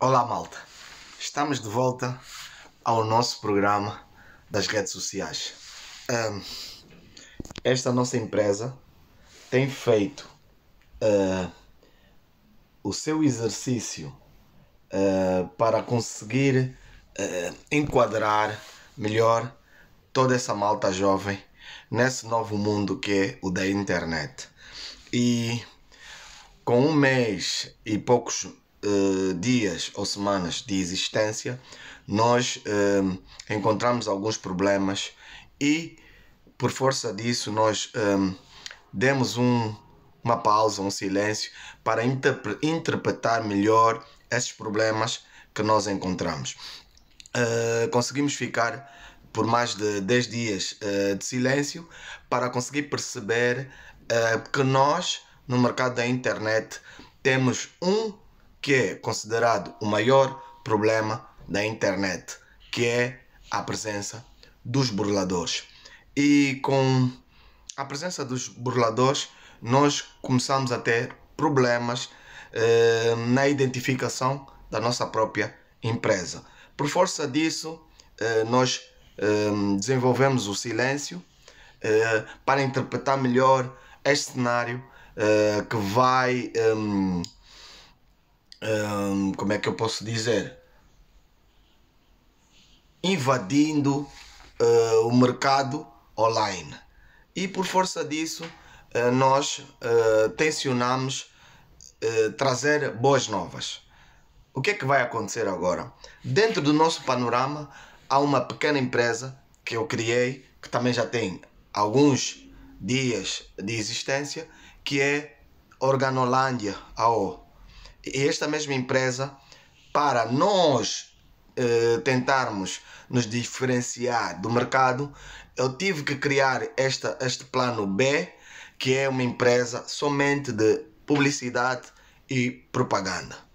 Olá, malta. Estamos de volta ao nosso programa das redes sociais. Um, esta nossa empresa tem feito uh, o seu exercício uh, para conseguir uh, enquadrar melhor toda essa malta jovem nesse novo mundo que é o da internet. E com um mês e poucos eh, dias ou semanas de existência, nós uh, encontramos alguns problemas e, por força disso, nós eh, demos um, uma pausa, um silêncio, para interpre interpretar melhor esses problemas que nós encontramos. Uh, conseguimos ficar por mais de 10 dias uh, de silêncio para conseguir perceber uh, que nós, no mercado da internet, temos um que é considerado o maior problema da internet, que é a presença dos burladores. E com a presença dos burladores, nós começamos a ter problemas eh, na identificação da nossa própria empresa. Por força disso, eh, nós eh, desenvolvemos o silêncio eh, para interpretar melhor este cenário eh, que vai eh, como é que eu posso dizer? Invadindo uh, o mercado online. E por força disso, uh, nós uh, tensionamos uh, trazer boas novas. O que é que vai acontecer agora? Dentro do nosso panorama, há uma pequena empresa que eu criei, que também já tem alguns dias de existência, que é Organolândia AO esta mesma empresa para nós eh, tentarmos nos diferenciar do mercado, eu tive que criar esta, este plano B, que é uma empresa somente de publicidade e propaganda.